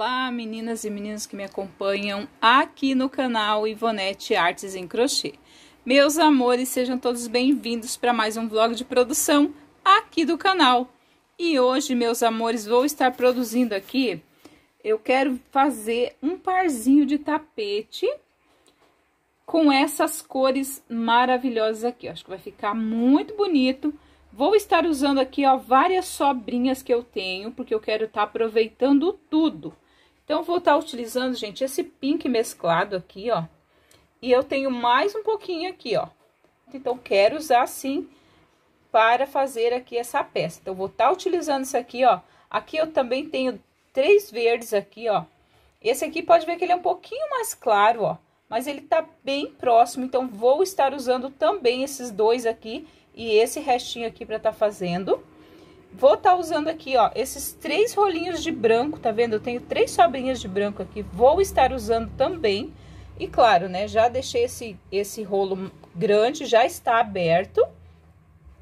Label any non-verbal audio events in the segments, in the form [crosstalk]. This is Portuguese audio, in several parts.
Olá, meninas e meninos que me acompanham aqui no canal Ivonete Artes em Crochê. Meus amores, sejam todos bem-vindos para mais um vlog de produção aqui do canal. E hoje, meus amores, vou estar produzindo aqui, eu quero fazer um parzinho de tapete com essas cores maravilhosas aqui. acho que vai ficar muito bonito. Vou estar usando aqui, ó, várias sobrinhas que eu tenho, porque eu quero estar tá aproveitando tudo. Então, vou estar tá utilizando, gente, esse pink mesclado aqui, ó. E eu tenho mais um pouquinho aqui, ó. Então, quero usar, assim para fazer aqui essa peça. Então, vou estar tá utilizando isso aqui, ó. Aqui eu também tenho três verdes aqui, ó. Esse aqui pode ver que ele é um pouquinho mais claro, ó. Mas ele tá bem próximo, então vou estar usando também esses dois aqui e esse restinho aqui para tá fazendo Vou estar tá usando aqui, ó, esses três rolinhos de branco, tá vendo? Eu tenho três sobrinhas de branco aqui, vou estar usando também. E claro, né, já deixei esse, esse rolo grande, já está aberto,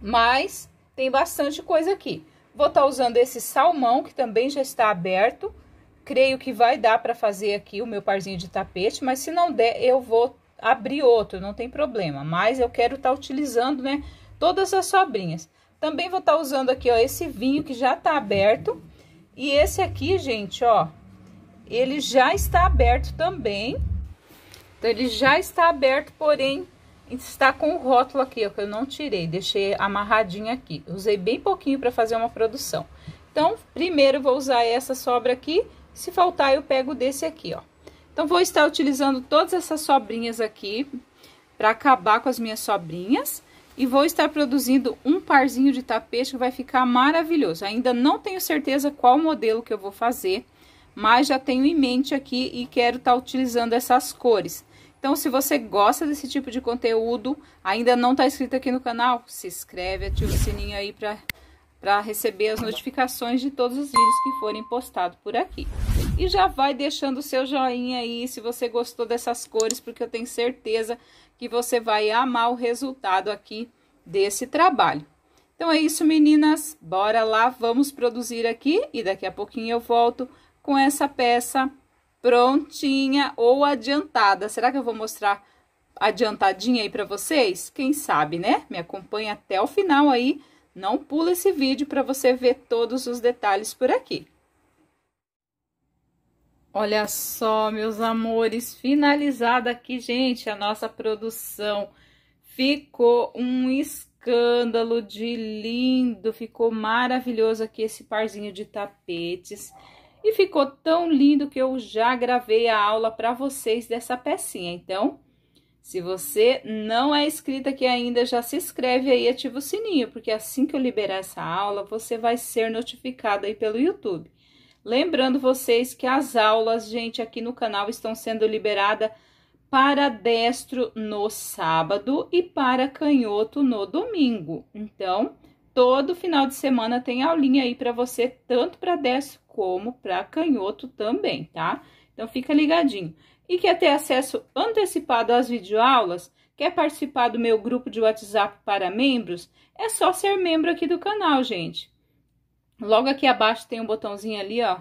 mas tem bastante coisa aqui. Vou estar tá usando esse salmão, que também já está aberto. Creio que vai dar para fazer aqui o meu parzinho de tapete, mas se não der, eu vou abrir outro, não tem problema. Mas eu quero estar tá utilizando, né, todas as sobrinhas. Também vou estar tá usando aqui, ó, esse vinho que já tá aberto. E esse aqui, gente, ó, ele já está aberto também. Então, ele já está aberto, porém, está com o rótulo aqui, ó, que eu não tirei. Deixei amarradinho aqui. Usei bem pouquinho para fazer uma produção. Então, primeiro vou usar essa sobra aqui. Se faltar, eu pego desse aqui, ó. Então, vou estar utilizando todas essas sobrinhas aqui para acabar com as minhas sobrinhas e vou estar produzindo um parzinho de tapete que vai ficar maravilhoso. Ainda não tenho certeza qual modelo que eu vou fazer, mas já tenho em mente aqui e quero estar tá utilizando essas cores. Então, se você gosta desse tipo de conteúdo, ainda não está inscrito aqui no canal, se inscreve, ativa o sininho aí para receber as notificações de todos os vídeos que forem postados por aqui. E já vai deixando o seu joinha aí se você gostou dessas cores, porque eu tenho certeza que você vai amar o resultado aqui desse trabalho. Então é isso, meninas. Bora lá, vamos produzir aqui e daqui a pouquinho eu volto com essa peça prontinha ou adiantada. Será que eu vou mostrar adiantadinha aí para vocês? Quem sabe, né? Me acompanha até o final aí. Não pula esse vídeo para você ver todos os detalhes por aqui. Olha só, meus amores, finalizada aqui, gente, a nossa produção. Ficou um escândalo de lindo, ficou maravilhoso aqui esse parzinho de tapetes. E ficou tão lindo que eu já gravei a aula para vocês dessa pecinha. Então, se você não é inscrita aqui ainda, já se inscreve aí e ativa o sininho, porque assim que eu liberar essa aula, você vai ser notificado aí pelo YouTube. Lembrando vocês que as aulas, gente, aqui no canal estão sendo liberadas para destro no sábado e para canhoto no domingo. Então, todo final de semana tem aulinha aí para você, tanto para destro como para canhoto também, tá? Então, fica ligadinho. E quer ter acesso antecipado às videoaulas? Quer participar do meu grupo de WhatsApp para membros? É só ser membro aqui do canal, gente. Logo aqui abaixo tem um botãozinho ali, ó,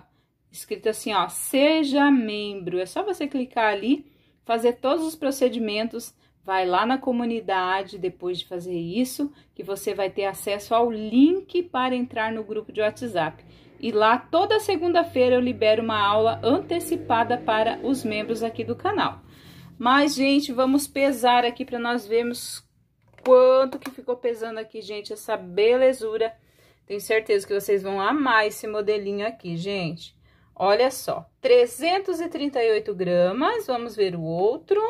escrito assim, ó, seja membro. É só você clicar ali, fazer todos os procedimentos, vai lá na comunidade depois de fazer isso, que você vai ter acesso ao link para entrar no grupo de WhatsApp. E lá toda segunda-feira eu libero uma aula antecipada para os membros aqui do canal. Mas, gente, vamos pesar aqui para nós vermos quanto que ficou pesando aqui, gente, essa belezura. Tenho certeza que vocês vão amar esse modelinho aqui, gente. Olha só, 338 gramas, vamos ver o outro.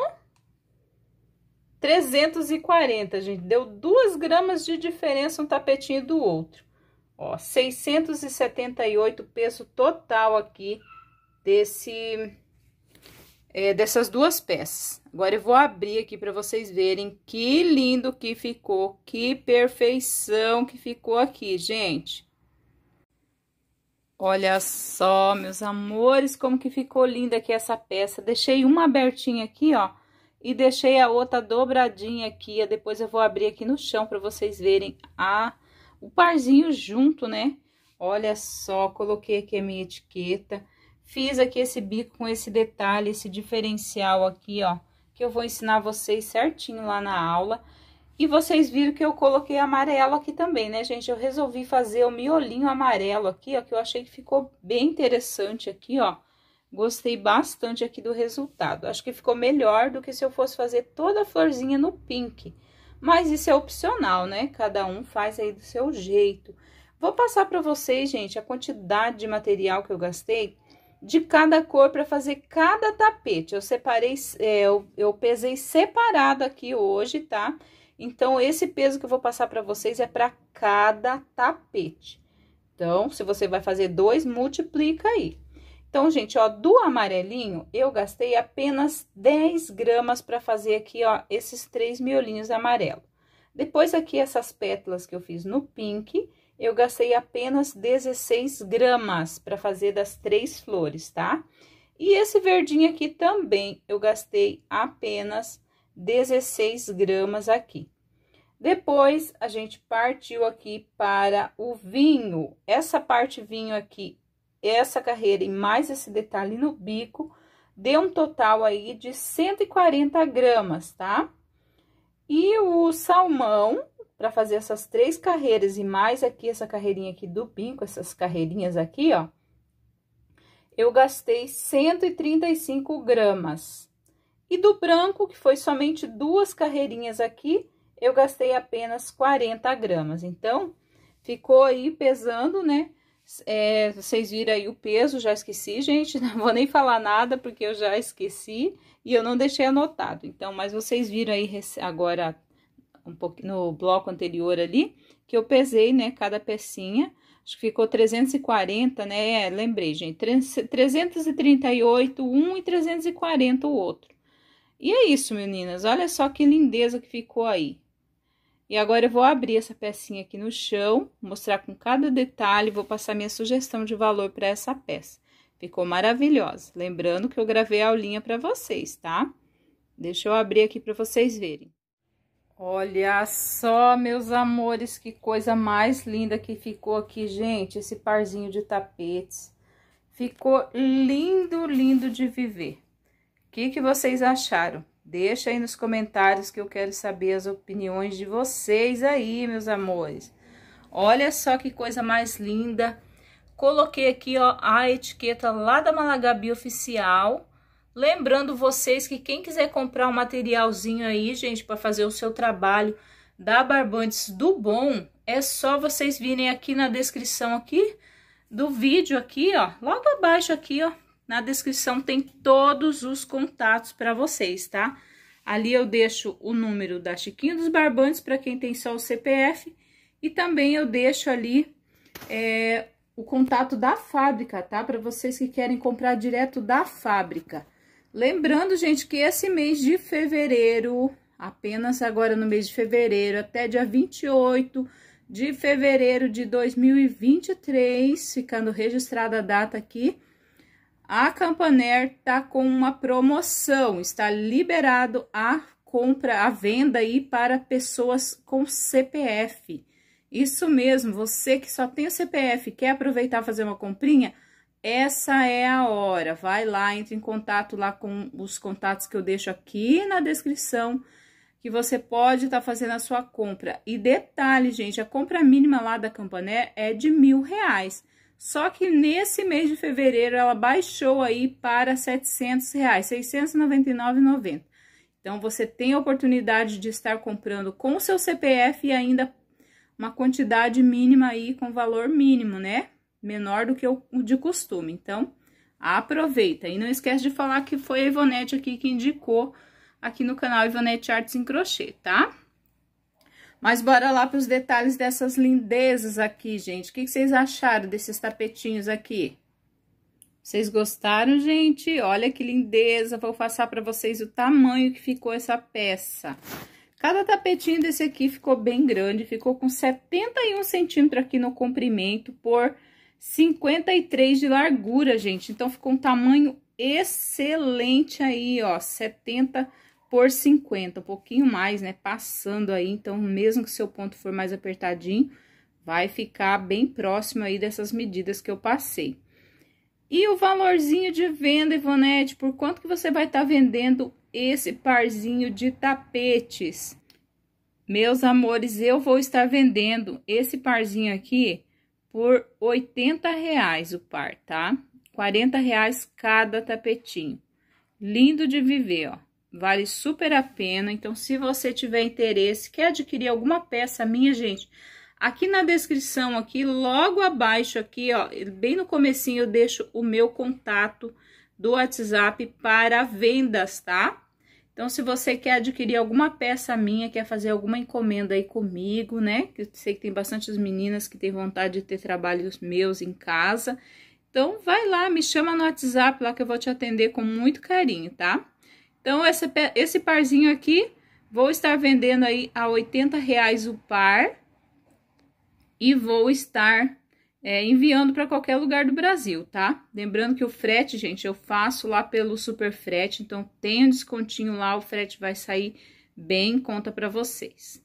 340, gente, deu 2 gramas de diferença um tapetinho do outro. Ó, 678 peso total aqui desse, é, dessas duas peças. Agora eu vou abrir aqui para vocês verem que lindo que ficou, que perfeição que ficou aqui, gente. Olha só, meus amores, como que ficou linda aqui essa peça. Deixei uma abertinha aqui, ó, e deixei a outra dobradinha aqui. Depois eu vou abrir aqui no chão para vocês verem a, o parzinho junto, né? Olha só, coloquei aqui a minha etiqueta. Fiz aqui esse bico com esse detalhe, esse diferencial aqui, ó que eu vou ensinar vocês certinho lá na aula. E vocês viram que eu coloquei amarelo aqui também, né, gente? Eu resolvi fazer o miolinho amarelo aqui, ó, que eu achei que ficou bem interessante aqui, ó. Gostei bastante aqui do resultado. Acho que ficou melhor do que se eu fosse fazer toda a florzinha no pink. Mas isso é opcional, né? Cada um faz aí do seu jeito. Vou passar para vocês, gente, a quantidade de material que eu gastei de cada cor para fazer cada tapete. Eu separei, é, eu, eu pesei separado aqui hoje, tá? Então, esse peso que eu vou passar para vocês é para cada tapete. Então, se você vai fazer dois, multiplica aí. Então, gente, ó, do amarelinho, eu gastei apenas 10 gramas para fazer aqui, ó, esses três miolinhos amarelo. Depois, aqui, essas pétalas que eu fiz no pink, eu gastei apenas 16 gramas para fazer das três flores, tá? E esse verdinho aqui também, eu gastei apenas 16 gramas aqui. Depois, a gente partiu aqui para o vinho. Essa parte vinho aqui, essa carreira e mais esse detalhe no bico, deu um total aí de 140 gramas, tá? E o salmão, para fazer essas três carreiras e mais aqui essa carreirinha aqui do bico, essas carreirinhas aqui, ó, eu gastei 135 gramas. E do branco, que foi somente duas carreirinhas aqui, eu gastei apenas 40 gramas. Então, ficou aí pesando, né? É, vocês viram aí o peso, já esqueci, gente, [laughs] não vou nem falar nada porque eu já esqueci e eu não deixei anotado. Então, mas vocês viram aí agora um pouquinho no bloco anterior ali, que eu pesei, né, cada pecinha. Acho que ficou 340, né? É, lembrei, gente. 338 um e 340 o outro. E é isso, meninas. Olha só que lindeza que ficou aí. E agora eu vou abrir essa pecinha aqui no chão, mostrar com cada detalhe, vou passar minha sugestão de valor para essa peça. Ficou maravilhosa. Lembrando que eu gravei a aulinha para vocês, tá? Deixa eu abrir aqui para vocês verem. Olha só, meus amores, que coisa mais linda que ficou aqui, gente, esse parzinho de tapetes. Ficou lindo, lindo de viver. O que, que vocês acharam? Deixa aí nos comentários que eu quero saber as opiniões de vocês aí, meus amores. Olha só que coisa mais linda. Coloquei aqui, ó, a etiqueta lá da Malagabi Oficial Lembrando vocês que quem quiser comprar um materialzinho aí, gente, para fazer o seu trabalho da Barbantes do Bom, é só vocês virem aqui na descrição aqui do vídeo aqui, ó, logo abaixo aqui, ó, na descrição tem todos os contatos para vocês, tá? Ali eu deixo o número da Chiquinha dos Barbantes para quem tem só o CPF e também eu deixo ali é, o contato da fábrica, tá? Para vocês que querem comprar direto da fábrica. Lembrando, gente, que esse mês de fevereiro, apenas agora no mês de fevereiro, até dia 28 de fevereiro de 2023, ficando registrada a data aqui, a Campaner tá com uma promoção, está liberado a compra, a venda aí para pessoas com CPF. Isso mesmo, você que só tem o CPF, quer aproveitar fazer uma comprinha? Essa é a hora. Vai lá, entre em contato lá com os contatos que eu deixo aqui na descrição, que você pode estar tá fazendo a sua compra. E detalhe, gente, a compra mínima lá da Campané é de mil reais. Só que nesse mês de fevereiro ela baixou aí para 700 reais, 699,90. Então você tem a oportunidade de estar comprando com o seu CPF e ainda uma quantidade mínima aí com valor mínimo, né? menor do que o de costume. Então, aproveita. E não esquece de falar que foi a Ivonete aqui que indicou aqui no canal Ivonete Artes em Crochê, tá? Mas bora lá para os detalhes dessas lindezas aqui, gente. O que, que vocês acharam desses tapetinhos aqui? Vocês gostaram, gente? Olha que lindeza. Vou passar para vocês o tamanho que ficou essa peça. Cada tapetinho desse aqui ficou bem grande, ficou com 71 centímetros aqui no comprimento por 53 de largura, gente. Então, ficou um tamanho excelente aí, ó, 70 por 50, um pouquinho mais, né, passando aí. Então, mesmo que seu ponto for mais apertadinho, vai ficar bem próximo aí dessas medidas que eu passei. E o valorzinho de venda, Ivonete, por quanto que você vai estar tá vendendo esse parzinho de tapetes? Meus amores, eu vou estar vendendo esse parzinho aqui por 80 reais o par, tá? 40 reais cada tapetinho. Lindo de viver, ó. Vale super a pena. Então, se você tiver interesse, quer adquirir alguma peça minha, gente, aqui na descrição, aqui, logo abaixo aqui, ó, bem no comecinho eu deixo o meu contato do WhatsApp para vendas, tá? Então, se você quer adquirir alguma peça minha, quer fazer alguma encomenda aí comigo, né? eu sei que tem bastantes meninas que têm vontade de ter trabalhos meus em casa. Então, vai lá, me chama no WhatsApp lá que eu vou te atender com muito carinho, tá? Então, essa, esse parzinho aqui, vou estar vendendo aí a R$80,00 reais o par. E vou estar é, enviando para qualquer lugar do Brasil, tá? Lembrando que o frete, gente, eu faço lá pelo Super Frete, então tem um descontinho lá, o frete vai sair bem em conta para vocês.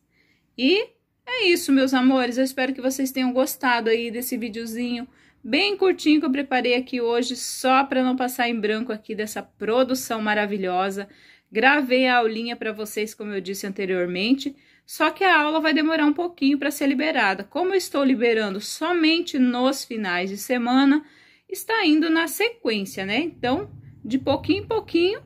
E é isso, meus amores, eu espero que vocês tenham gostado aí desse videozinho bem curtinho que eu preparei aqui hoje, só para não passar em branco aqui dessa produção maravilhosa. Gravei a aulinha para vocês, como eu disse anteriormente, só que a aula vai demorar um pouquinho para ser liberada. Como eu estou liberando somente nos finais de semana, está indo na sequência, né? Então, de pouquinho em pouquinho,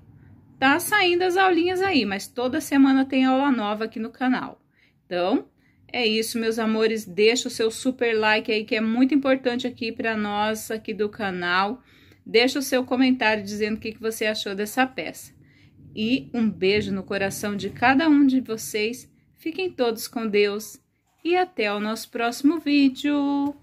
tá saindo as aulinhas aí, mas toda semana tem aula nova aqui no canal. Então, é isso, meus amores. Deixa o seu super like aí, que é muito importante aqui para nós aqui do canal. Deixa o seu comentário dizendo o que, que você achou dessa peça. E um beijo no coração de cada um de vocês Fiquem todos com Deus e até o nosso próximo vídeo.